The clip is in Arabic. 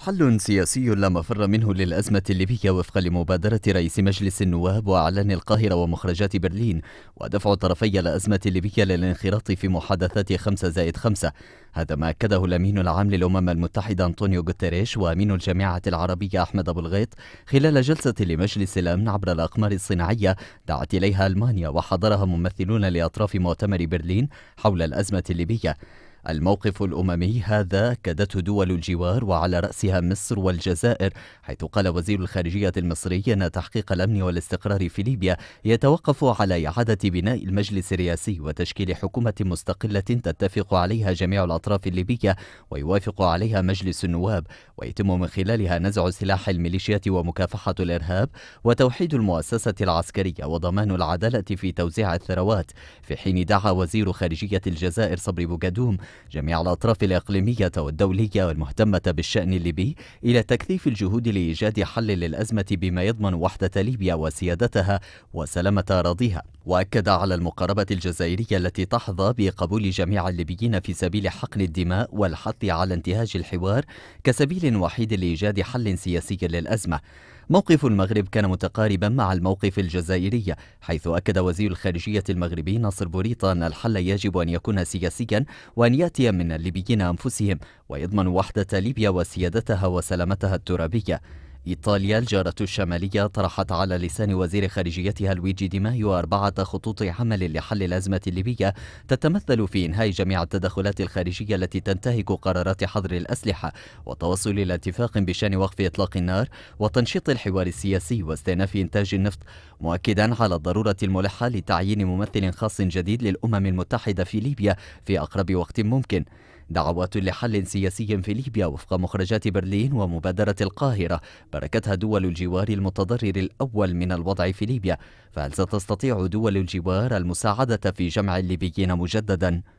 حل سياسي لا مفر منه للأزمة الليبية وفقا لمبادرة رئيس مجلس النواب وأعلان القاهرة ومخرجات برلين ودفع طرفي الأزمة الليبية للانخراط في محادثات خمسة زائد خمسة هذا ما أكده الأمين العام للأمم المتحدة أنطونيو غوتيريش وأمين الجامعة العربية أحمد أبو الغيط خلال جلسة لمجلس الأمن عبر الأقمار الصناعية دعت إليها ألمانيا وحضرها ممثلون لأطراف مؤتمر برلين حول الأزمة الليبية الموقف الأممي هذا كدته دول الجوار وعلى رأسها مصر والجزائر حيث قال وزير الخارجية المصري أن تحقيق الأمن والاستقرار في ليبيا يتوقف على إعادة بناء المجلس الرئاسي وتشكيل حكومة مستقلة تتفق عليها جميع الأطراف الليبية ويوافق عليها مجلس النواب ويتم من خلالها نزع سلاح الميليشيات ومكافحة الإرهاب وتوحيد المؤسسة العسكرية وضمان العدالة في توزيع الثروات في حين دعا وزير خارجية الجزائر صبري بوغادوم جميع الأطراف الإقليمية والدولية المهتمة بالشأن الليبي إلى تكثيف الجهود لإيجاد حل للأزمة بما يضمن وحدة ليبيا وسيادتها وسلامة أراضيها وأكد على المقاربة الجزائرية التي تحظى بقبول جميع الليبيين في سبيل حقن الدماء والحث على انتهاج الحوار كسبيل وحيد لإيجاد حل سياسي للأزمة موقف المغرب كان متقاربا مع الموقف الجزائري حيث أكد وزير الخارجية المغربي ناصر بوريطة أن الحل يجب أن يكون سياسيا وأن يأتي من الليبيين أنفسهم ويضمن وحدة ليبيا وسيادتها وسلامتها الترابية إيطاليا الجارة الشمالية طرحت على لسان وزير خارجيتها لويجي دي مايو أربعة خطوط عمل لحل الأزمة الليبية تتمثل في إنهاء جميع التدخلات الخارجية التي تنتهك قرارات حظر الأسلحة والتوصل إلى اتفاق بشأن وقف إطلاق النار وتنشيط الحوار السياسي واستئناف إنتاج النفط مؤكدا على الضرورة الملحة لتعيين ممثل خاص جديد للأمم المتحدة في ليبيا في أقرب وقت ممكن دعوات لحل سياسي في ليبيا وفق مخرجات برلين ومبادرة القاهرة باركتها دول الجوار المتضرر الأول من الوضع في ليبيا فهل ستستطيع دول الجوار المساعدة في جمع الليبيين مجدداً؟